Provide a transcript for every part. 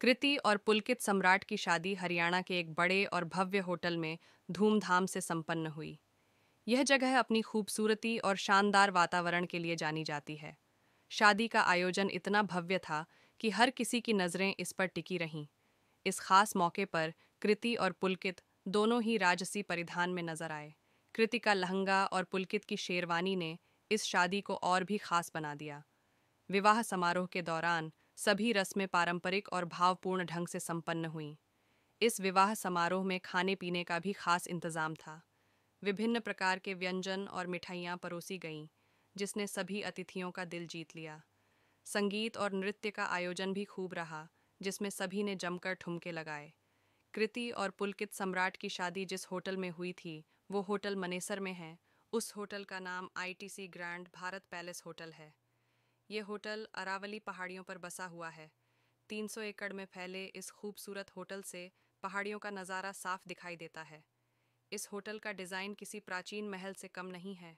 कृति और पुलकित सम्राट की शादी हरियाणा के एक बड़े और भव्य होटल में धूमधाम से संपन्न हुई यह जगह अपनी खूबसूरती और शानदार वातावरण के लिए जानी जाती है शादी का आयोजन इतना भव्य था कि हर किसी की नज़रें इस पर टिकी रहीं इस खास मौके पर कृति और पुलकित दोनों ही राजसी परिधान में नजर आए कृति का लहंगा और पुलकित की शेरवानी ने इस शादी को और भी खास बना दिया विवाह समारोह के दौरान सभी रस्में पारंपरिक और भावपूर्ण ढंग से संपन्न हुईं इस विवाह समारोह में खाने पीने का भी खास इंतजाम था विभिन्न प्रकार के व्यंजन और मिठाइयाँ परोसी गईं जिसने सभी अतिथियों का दिल जीत लिया संगीत और नृत्य का आयोजन भी खूब रहा जिसमें सभी ने जमकर ठुमके लगाए कृति और पुलकित सम्राट की शादी जिस होटल में हुई थी वो होटल मनेसर में है उस होटल का नाम ITC Grand Bharat palace hotel है ये होटल अरावली पहाड़ियों पर बसा हुआ है 300 एकड़ में फैले इस खूबसूरत होटल से पहाड़ियों का नज़ारा साफ दिखाई देता है इस होटल का डिज़ाइन किसी प्राचीन महल से कम नहीं है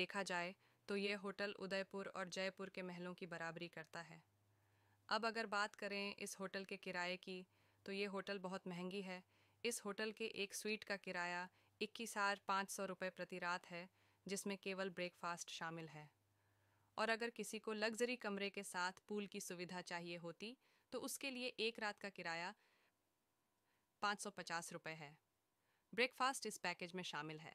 देखा जाए तो ये होटल उदयपुर और जयपुर के महलों की बराबरी करता है अब अगर बात करें इस होटल के किराए की तो ये होटल बहुत महंगी है इस होटल के एक स्वीट का किराया इक्कीस हज़ार पाँच सौ रुपये प्रति रात है जिसमें केवल ब्रेकफास्ट शामिल है और अगर किसी को लग्जरी कमरे के साथ पूल की सुविधा चाहिए होती तो उसके लिए एक रात का किराया पाँच सौ पचास रुपये है ब्रेकफास्ट इस पैकेज में शामिल है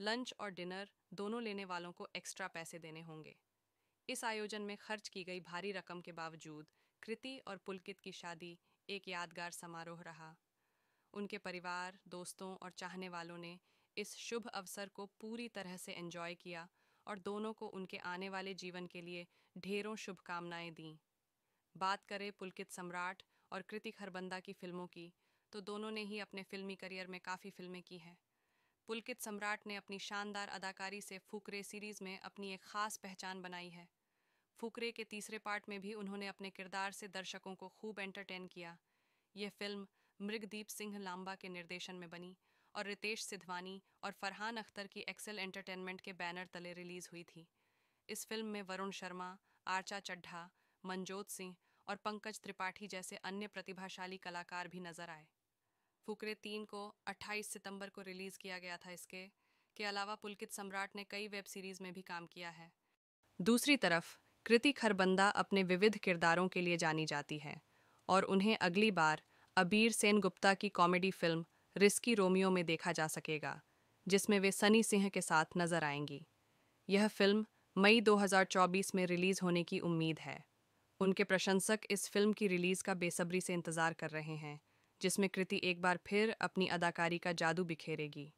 लंच और डिनर दोनों लेने वालों को एक्स्ट्रा पैसे देने होंगे इस आयोजन में खर्च की गई भारी रकम के बावजूद कृति और पुलकित की शादी एक यादगार समारोह रहा उनके परिवार दोस्तों और चाहने वालों ने इस शुभ अवसर को पूरी तरह से एंजॉय किया और दोनों को उनके आने वाले जीवन के लिए ढेरों शुभकामनाएं दीं बात करें पुलकित सम्राट और कृतिक हरबंदा की फिल्मों की तो दोनों ने ही अपने फिल्मी करियर में काफ़ी फिल्में की हैं पुलकित सम्राट ने अपनी शानदार अदाकारी से फुकरे सीरीज़ में अपनी एक ख़ास पहचान बनाई है फुकरे के तीसरे पार्ट में भी उन्होंने अपने किरदार से दर्शकों को खूब एंटरटेन किया यह फिल्म मृगदीप सिंह लांबा के निर्देशन में बनी और रितेश सिधवानी और फरहान अख्तर की एक्सेल एंटरटेनमेंट के बैनर तले रिलीज हुई थी इस फिल्म में वरुण शर्मा आर्चा चड्ढा मनजोत सिंह और पंकज त्रिपाठी जैसे अन्य प्रतिभाशाली कलाकार भी नजर आए फुकरे तीन को 28 सितंबर को रिलीज़ किया गया था इसके के अलावा पुलकित सम्राट ने कई वेब सीरीज़ में भी काम किया है दूसरी तरफ कृति खरबंदा अपने विविध किरदारों के लिए जानी जाती है और उन्हें अगली बार अबीर सेन गुप्ता की कॉमेडी फिल्म रिस्की रोमियो में देखा जा सकेगा जिसमें वे सनी सिंह के साथ नजर आएंगी यह फिल्म मई 2024 में रिलीज होने की उम्मीद है उनके प्रशंसक इस फिल्म की रिलीज का बेसब्री से इंतजार कर रहे हैं जिसमें कृति एक बार फिर अपनी अदाकारी का जादू बिखेरेगी